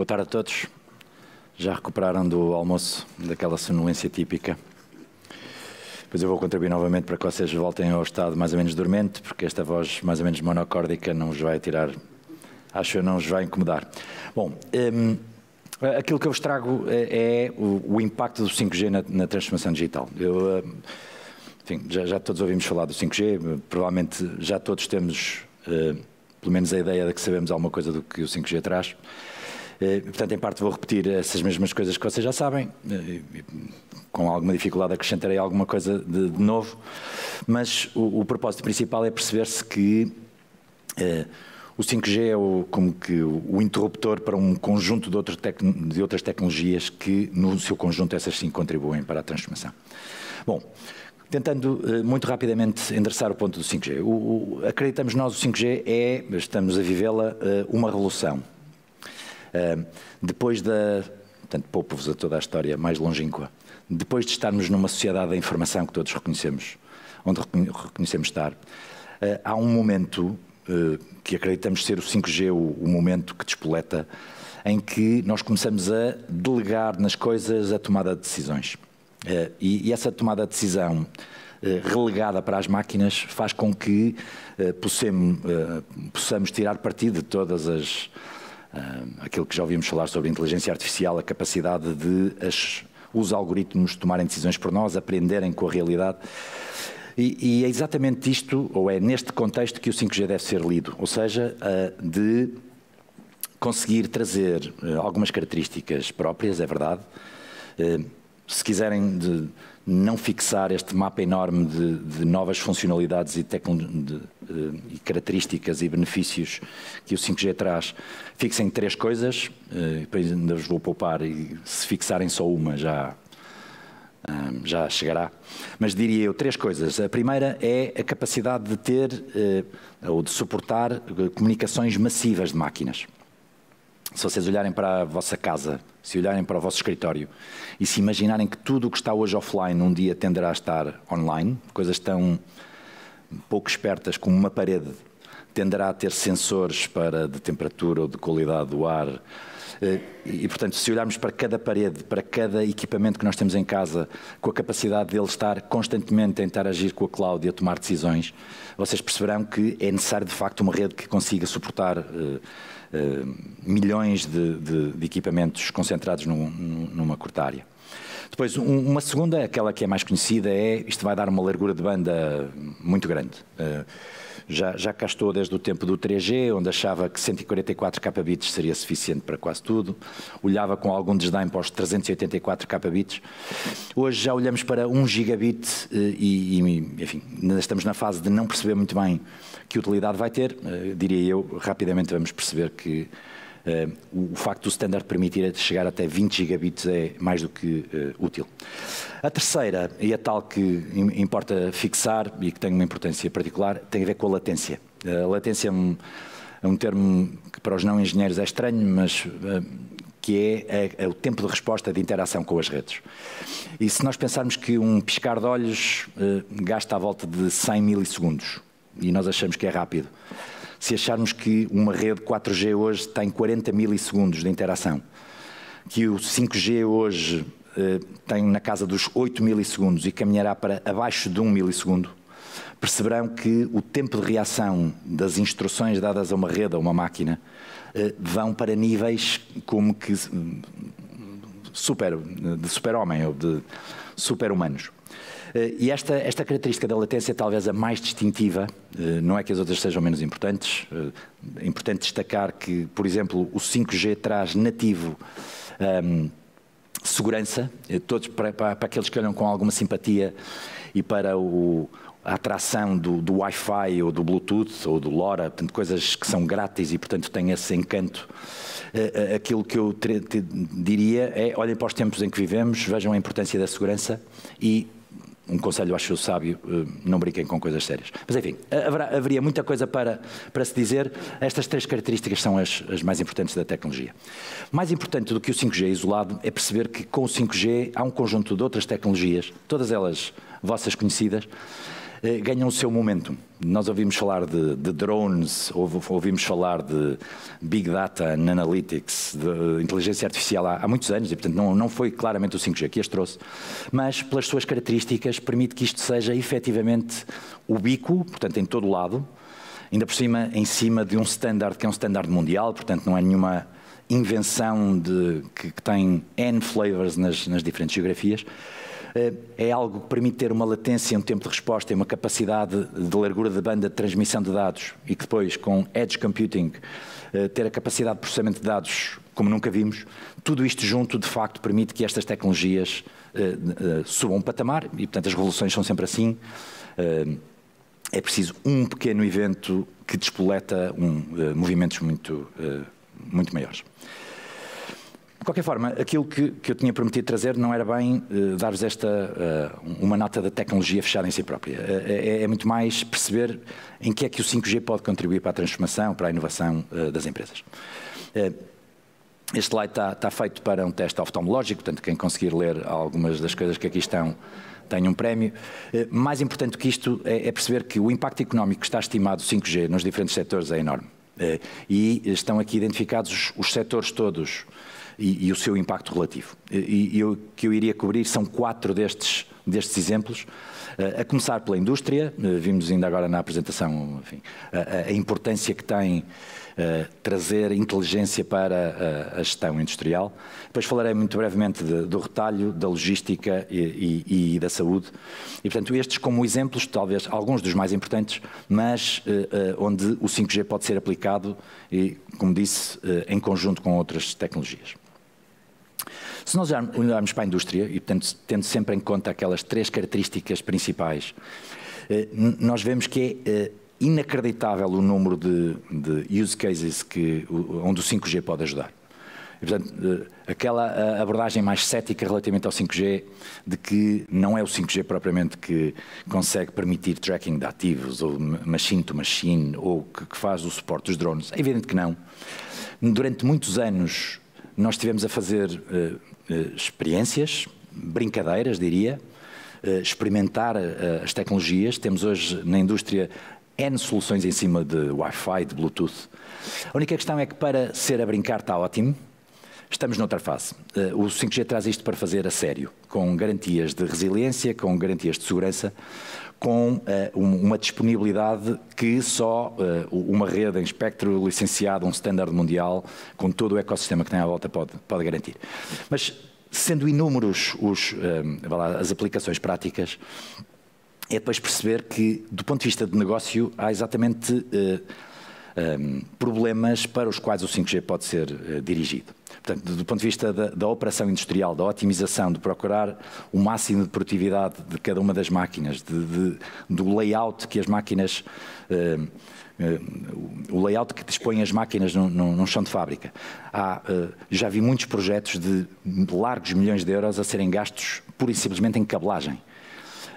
Boa tarde a todos. Já recuperaram do almoço, daquela sonolência típica? Pois eu vou contribuir novamente para que vocês voltem ao estado mais ou menos dormente, porque esta voz mais ou menos monocórdica não os vai tirar, acho eu, não os vai incomodar. Bom, hum, aquilo que eu vos trago é, é o, o impacto do 5G na, na transformação digital. Eu, hum, enfim, já, já, todos ouvimos falar do 5G, provavelmente já todos temos, uh, pelo menos a ideia de que sabemos alguma coisa do que o 5G traz. Eh, portanto, em parte vou repetir essas mesmas coisas que vocês já sabem. Eh, com alguma dificuldade acrescentarei alguma coisa de, de novo. Mas o, o, propósito principal é perceber-se que eh, o 5G é o, como que o interruptor para um conjunto de, outro tec, de outras tecnologias que, no seu conjunto, essas sim contribuem para a transformação. Bom, Tentando muito rapidamente endereçar o ponto do 5G. O, o, acreditamos nós o 5G é, estamos a vivê-la, uma revolução. Depois da. Portanto, poupo-vos a toda a história mais longínqua. Depois de estarmos numa sociedade da informação que todos reconhecemos, onde reconhecemos estar, ah, há um momento ah, que acreditamos ser o 5G, o momento que despoleta, em que nós começamos a delegar nas coisas a tomada de decisões. Ah, e essa tomada de decisão relegada para as máquinas faz com que possamos tirar partido de todas as aquilo que já ouvimos falar sobre inteligência artificial, a capacidade de as, os algoritmos tomarem decisões por nós, aprenderem com a realidade. E, e, é exatamente isto, ou é neste contexto que o 5G deve ser lido, ou seja, de conseguir trazer eh, algumas características próprias, é verdade. Se quiserem não fixar este mapa enorme de, de novas funcionalidades e tecnologias eh, e características e benefícios que o 5G traz, fixem três coisas, eh, depois ainda vos vou poupar e se fixarem só uma já, eh, já chegará. Mas diria eu três coisas. A primeira é a capacidade de ter ou de suportar comunicações massivas de máquinas. Se vocês olharem para a vossa casa, se olharem para o vosso escritório e se imaginarem que tudo o que está hoje offline um dia tenderá a estar online, coisas tão pouco espertas, como uma parede, tenderá a ter sensores para de temperatura ou de qualidade do ar. Eh, e, portanto, se olharmos para cada parede, para cada equipamento que nós temos em casa, com a capacidade dele estar constantemente a tentar agir com a cloud e a tomar decisões, vocês perceberão que é necessário, de facto, uma rede que consiga suportar uh, uh, milhões de, de, de, equipamentos concentrados num, numa curta área. Depois, um, uma segunda, aquela que é mais conhecida, é isto vai dar uma largura de banda muito grande. Eh, já, já cá estou desde o tempo do 3G, onde achava que 144 kbits seria suficiente para quase tudo, olhava com algum desdém para os 384 kbits. Hoje já olhamos para 1 gigabit eh, e, e enfim, estamos na fase de não perceber muito bem que utilidade vai ter. Eh, diria eu, rapidamente vamos perceber que eh, o facto do standard permitir chegar até 20 gigabits é mais do que eh, útil. A terceira, e a tal que importa fixar e que tem uma importância particular, tem a ver com a latência. A latência é um, é um termo que para os não engenheiros é estranho, mas eh, que é, é, é, o tempo de resposta de interação com as redes. E se nós pensarmos que um piscar de olhos gasta à volta de 100 milissegundos, e nós achamos que é rápido, se acharmos que uma rede 4G hoje tem 40 milissegundos de interação, que o 5G hoje eh, tem na casa dos 8 milissegundos e caminhará para abaixo de 1 milissegundo, perceberão que o tempo de reação das instruções dadas a uma rede, a uma máquina, eh, vão para níveis como que hum, super, de super-homem ou de super-humanos. Eh, e esta, esta característica da latência é talvez a mais distintiva, eh, não é que as outras sejam menos importantes, eh, é importante destacar que, por exemplo, o 5G traz nativo um, ehm, segurança, todos para, para, para, aqueles que olham com alguma simpatia e para o, a atração do, do Wi-Fi ou do Bluetooth ou do LoRa, portanto, coisas que são grátis e, portanto, têm esse encanto. Aquilo que eu diria é, olhem para os tempos em que vivemos, vejam a importância da segurança e um conselho, acho sábio, eh, não brinquem com coisas sérias. Mas enfim, eh, haverá, haveria muita coisa para, para se dizer. Estas três características são as, as mais importantes da tecnologia. Mais importante do que o 5G isolado é perceber que com o 5G há um conjunto de outras tecnologias, todas elas vossas conhecidas, eh, ganham o seu momento. Nós ouvimos falar de, de drones, ouvimos falar de Big Data, Analytics, de inteligência artificial há, há, muitos anos e, portanto, não, não foi claramente o 5G que as trouxe, mas pelas suas características permite que isto seja efetivamente ubíquo, portanto, em todo o lado, ainda por cima, em cima de um standard que é um standard mundial, portanto, não é nenhuma invenção de, que, que tem N flavors nas, nas diferentes geografias. Eh, é algo que permite ter uma latência, um tempo de resposta e uma capacidade de largura de banda de transmissão de dados e que depois, com edge computing, eh, ter a capacidade de processamento de dados como nunca vimos, tudo isto junto de facto permite que estas tecnologias eh, subam um patamar e, portanto, as revoluções são sempre assim. é preciso um pequeno evento que despoleta um, movimentos muito, muito maiores. De qualquer forma, aquilo que, que, eu tinha prometido trazer não era bem eh, dar-vos esta uh, uma nota da tecnologia fechada em si própria. É, é, é, muito mais perceber em que é que o 5G pode contribuir para a transformação, para a inovação uh, das empresas. Uh, este slide está, feito para um teste oftalmológico, portanto, quem conseguir ler algumas das coisas que aqui estão tem um prémio. Mais importante que isto é, é perceber que o impacto económico que está estimado 5G nos diferentes setores é enorme. E estão aqui identificados os setores todos e, e o seu impacto relativo. E o que eu iria cobrir são quatro destes, destes exemplos, eh, a começar pela indústria, eh, vimos ainda agora na apresentação enfim, a, a, importância que tem a, eh, trazer inteligência para a, a, gestão industrial. Depois falarei muito brevemente de, do retalho, da logística e, e, e, da saúde. E, portanto, estes como exemplos, talvez alguns dos mais importantes, mas onde o 5G pode ser aplicado, e, como disse, em conjunto com outras tecnologias. Se nós olharmos para a indústria, e portanto tendo sempre em conta aquelas três características principais, eh, nós vemos que é eh, inacreditável o número de, de use cases que, onde o 5G pode ajudar. E, portanto, eh, aquela abordagem mais cética relativamente ao 5G, de que não é o 5G propriamente que consegue permitir tracking de ativos, ou machine to machine, ou que, faz o suporte dos drones, é evidente que não. Durante muitos anos, nós estivemos a fazer uh, experiências, brincadeiras, diria, eh, experimentar as tecnologias. Temos hoje na indústria N soluções em cima de Wi-Fi, de Bluetooth. A única questão é que para ser a brincar está ótimo, estamos noutra fase. O 5G traz isto para fazer a sério, com garantias de resiliência, com garantias de segurança com eh, uma disponibilidade que só eh, uma rede em espectro licenciado, um standard mundial, com todo o ecossistema que tem à volta, pode, pode garantir. Mas, sendo inúmeros os, eh, as aplicações práticas, é depois perceber que, do ponto de vista de negócio, há exatamente problemas para os quais o 5G pode ser dirigido portanto, do ponto de vista da, da, operação industrial, da otimização, de procurar o máximo de produtividade de cada uma das máquinas, de, de, do layout que as máquinas, eh, eh o layout que dispõem as máquinas num, num chão de fábrica. Há, eh, já vi muitos projetos de largos milhões de euros a serem gastos pura e simplesmente em cabelagem.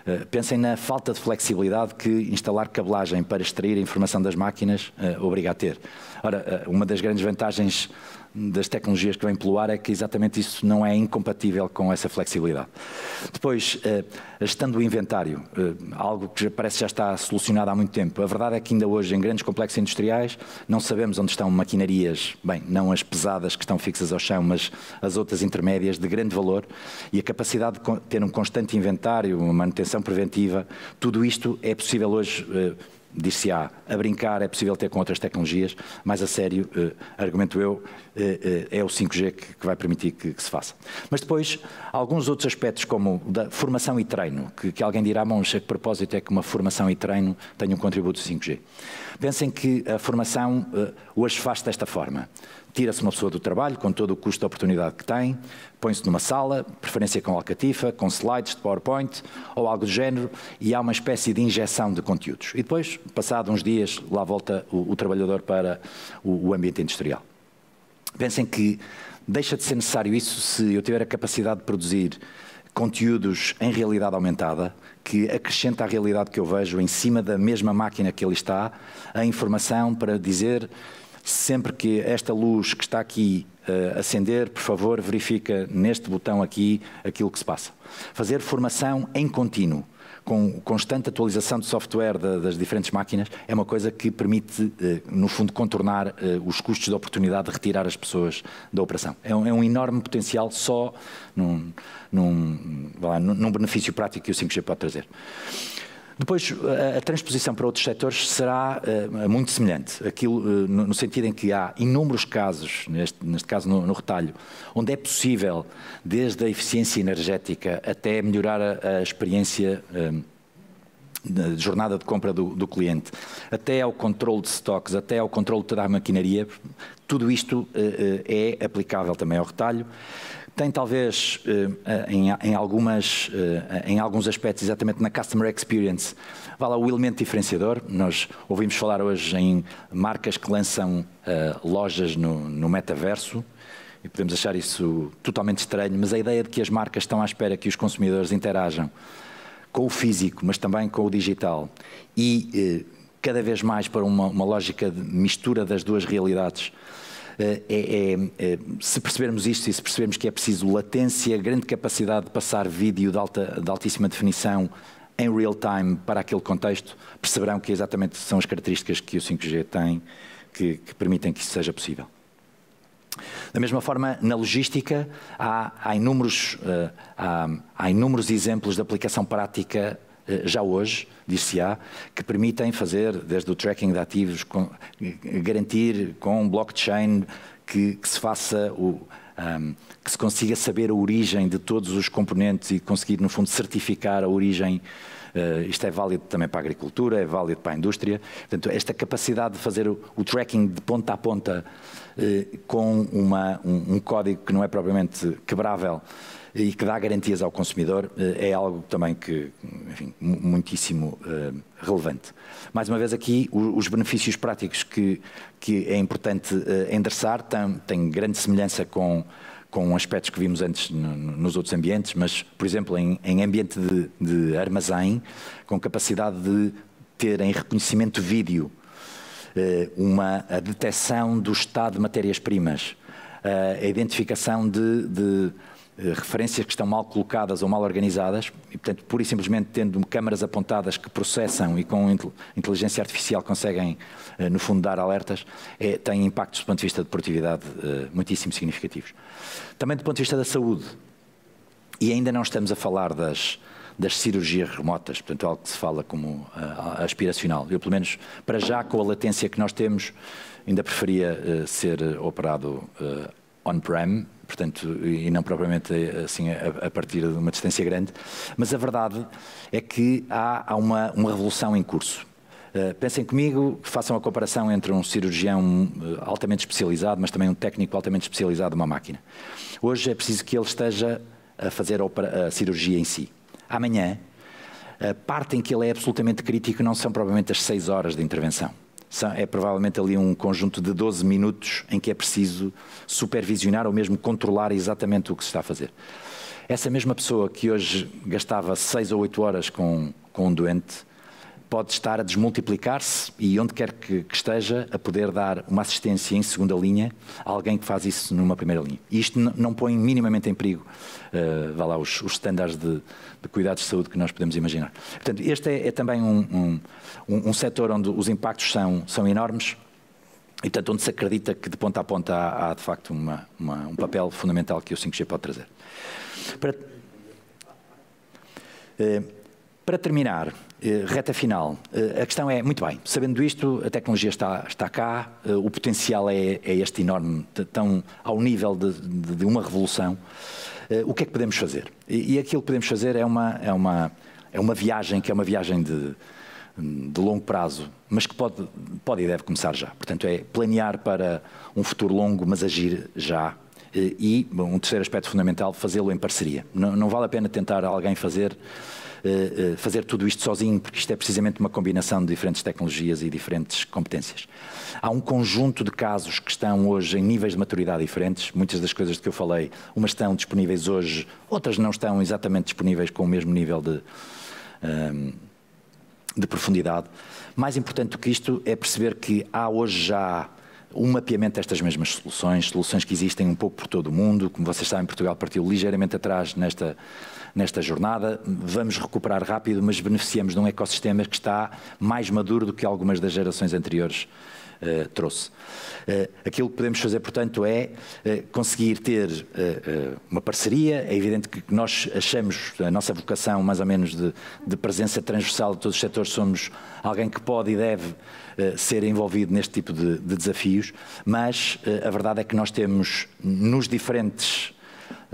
Eh, pensem na falta de flexibilidade que instalar cablagem para extrair a informação das máquinas obriga a ter. Ora, uma das grandes vantagens das tecnologias que vem pelo ar é que exatamente isso não é incompatível com essa flexibilidade. Depois, estando eh, o inventário, eh, algo que parece já está solucionado há muito tempo. A verdade é que ainda hoje, em grandes complexos industriais, não sabemos onde estão maquinarias, bem, não as pesadas que estão fixas ao chão, mas as outras intermédias de grande valor, e a capacidade de ter um constante inventário, uma manutenção preventiva, tudo isto é possível hoje eh, Dir-se-á, a brincar é possível ter com outras tecnologias, mas a sério, eh, argumento eu, eh, eh, é o 5G que, que vai permitir que, que, se faça. Mas depois, alguns outros aspectos, como da formação e treino, que, que alguém dirá, Mons, a que propósito é que uma formação e treino tenha um contributo do 5G? Pensem que a formação hoje faz desta forma tira-se uma pessoa do trabalho com todo o custo da oportunidade que tem, põe-se numa sala, preferência com alcatifa, com slides de PowerPoint ou algo do género, e há uma espécie de injeção de conteúdos. E depois, passados uns dias, lá volta o, o trabalhador para o, o ambiente industrial. Pensem que deixa de ser necessário isso se eu tiver a capacidade de produzir conteúdos em realidade aumentada, que acrescenta à realidade que eu vejo em cima da mesma máquina que ele está, a informação para dizer Sempre que esta luz que está aqui uh, acender, por favor, verifica neste botão aqui aquilo que se passa. Fazer formação em contínuo com constante atualização de software das diferentes máquinas, é uma coisa que permite, eh, no fundo, contornar eh, os custos da oportunidade de retirar as pessoas da operação. É um, é enorme potencial só num, num, lá, num benefício prático que o 5G pode trazer. Depois, a, transposição para outros setores será eh, muito semelhante, aquilo, eh, no, sentido em que há inúmeros casos, neste, neste caso no, no, retalho, onde é possível, desde a eficiência energética até melhorar a, a experiência eh, de jornada de compra do, do, cliente, até ao controle de estoques, até ao controle de toda a maquinaria, tudo isto é aplicável também ao retalho. Tem talvez eh, em, algumas, eh, em alguns aspectos, exatamente na customer experience, vale o elemento diferenciador. Nós ouvimos falar hoje em marcas que lançam eh, lojas no, no metaverso e podemos achar isso totalmente estranho, mas a ideia de que as marcas estão à espera que os consumidores interajam com o físico, mas também com o digital e cada vez mais para uma, uma lógica de mistura das duas realidades eh, é, é, é, se percebermos isto e se percebermos que é preciso latência, grande capacidade de passar vídeo de, alta, de altíssima definição em real time para aquele contexto, perceberão que exatamente são as características que o 5G tem que, que permitem que isso seja possível. Da mesma forma, na logística, há, há inúmeros, eh, há, há inúmeros exemplos de aplicação prática eh, já hoje, disse se á que permitem fazer, desde o tracking de ativos, com, eh, garantir com blockchain que, que se faça o, um, que se consiga saber a origem de todos os componentes e conseguir, no fundo, certificar a origem. Uh, isto é válido também para a agricultura, é válido para a indústria. Portanto, esta capacidade de fazer o, o tracking de ponta a ponta eh, com uma, um, um código que não é propriamente quebrável eh, e que dá garantias ao consumidor eh, é algo também que, enfim, muitíssimo relevante. Mais uma vez aqui, os benefícios práticos que, que é importante endereçar têm, têm grande semelhança com, com aspectos que vimos antes nos outros ambientes, mas, por exemplo, em, em ambiente de, de armazém, com capacidade de terem reconhecimento vídeo eh, uma, a detecção do estado de matérias-primas, eh, a identificação de, de eh, referências que estão mal colocadas ou mal organizadas, e portanto, pura e simplesmente tendo câmaras apontadas que processam e com inteligência artificial conseguem, no fundo, dar alertas, é, tem impactos do ponto de vista de produtividade muitíssimo significativos. Também do ponto de vista da saúde, e ainda não estamos a falar das, das cirurgias remotas, portanto, é algo que se fala como uh, aspiracional. Eu, pelo menos, para já, com a latência que nós temos, ainda preferia uh, ser operado uh, on-prem, portanto, e não propriamente assim a, a, partir de uma distância grande, mas a verdade é que há, há uma, uma revolução em curso. Uh, pensem comigo, façam a comparação entre um cirurgião uh, altamente especializado, mas também um técnico altamente especializado de uma máquina. Hoje é preciso que ele esteja a fazer a, a cirurgia em si amanhã, a eh, parte em que ele é absolutamente crítico não são provavelmente as 6 horas de intervenção. São, é provavelmente ali um conjunto de 12 minutos em que é preciso supervisionar ou mesmo controlar exatamente o que se está a fazer. Essa mesma pessoa que hoje gastava 6 ou 8 horas com, com um doente pode estar a desmultiplicar-se e onde quer que, que esteja a poder dar uma assistência em segunda linha a alguém que faz isso numa primeira linha. E isto não põe minimamente em perigo, uh, vá lá, os, os estándares de, de cuidados de saúde que nós podemos imaginar. Portanto, este é, é também um, um, um, um setor onde os impactos são, são enormes e, portanto, onde se acredita que de ponta a ponta há, há de facto, uma, uma, um papel fundamental que o 5G pode trazer. Para, eh, para terminar, eh, reta final, eh, a questão é, muito bem, sabendo isto, a tecnologia está, está cá, o potencial é, é este enorme, tão ao nível de, de, de uma revolução. Eh, o que é que podemos fazer? E, e, aquilo que podemos fazer é uma, é, uma, é uma viagem que é uma viagem de, de longo prazo, mas que pode, pode e deve começar já. Portanto, é planear para um futuro longo, mas agir já. Eh, e, bom, um terceiro aspecto fundamental, fazê-lo em parceria. Não, não vale a pena tentar alguém fazer eh, eh, fazer tudo isto sozinho, porque isto é precisamente uma combinação de diferentes tecnologias e diferentes competências. Há um conjunto de casos que estão hoje em níveis de maturidade diferentes. Muitas das coisas de que eu falei, umas estão disponíveis hoje, outras não estão exatamente disponíveis com o mesmo nível de, ehm, de profundidade. Mais importante do que isto é perceber que há hoje já o mapeamento destas mesmas soluções, soluções que existem um pouco por todo o mundo. Como vocês sabem, Portugal partiu ligeiramente atrás nesta, nesta jornada. Vamos recuperar rápido, mas beneficiamos de um ecossistema que está mais maduro do que algumas das gerações anteriores eh, trouxe. Uh, aquilo que podemos fazer, portanto, é uh, conseguir ter uma parceria. É evidente que nós achamos, a nossa vocação, mais ou menos, de, de presença transversal de todos os setores, somos alguém que pode e deve ser envolvido neste tipo de, de desafios, mas a verdade é que nós temos nos diferentes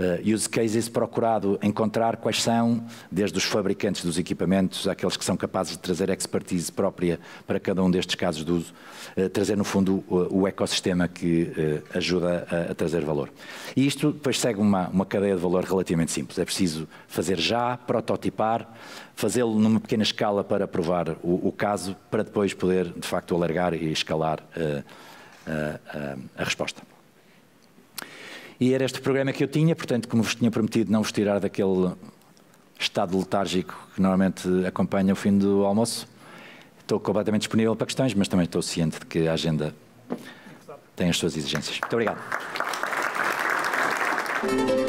uh, eh, use cases procurado encontrar quais são, desde os fabricantes dos equipamentos, aqueles que são capazes de trazer expertise própria para cada um destes casos de uso, uh, trazer no fundo o, o ecossistema que uh, ajuda a, a, trazer valor. E isto depois segue uma, uma cadeia de valor relativamente simples. É preciso fazer já, prototipar, fazê-lo numa pequena escala para provar o, o, caso, para depois poder, de facto, alargar e escalar a resposta. E era este programa que eu tinha, portanto, como vos tinha prometido, não vos tirar daquele estado letárgico que normalmente acompanha o fim do almoço. Estou completamente disponível para questões, mas também estou ciente de que a agenda tem as suas exigências. Muito obrigado.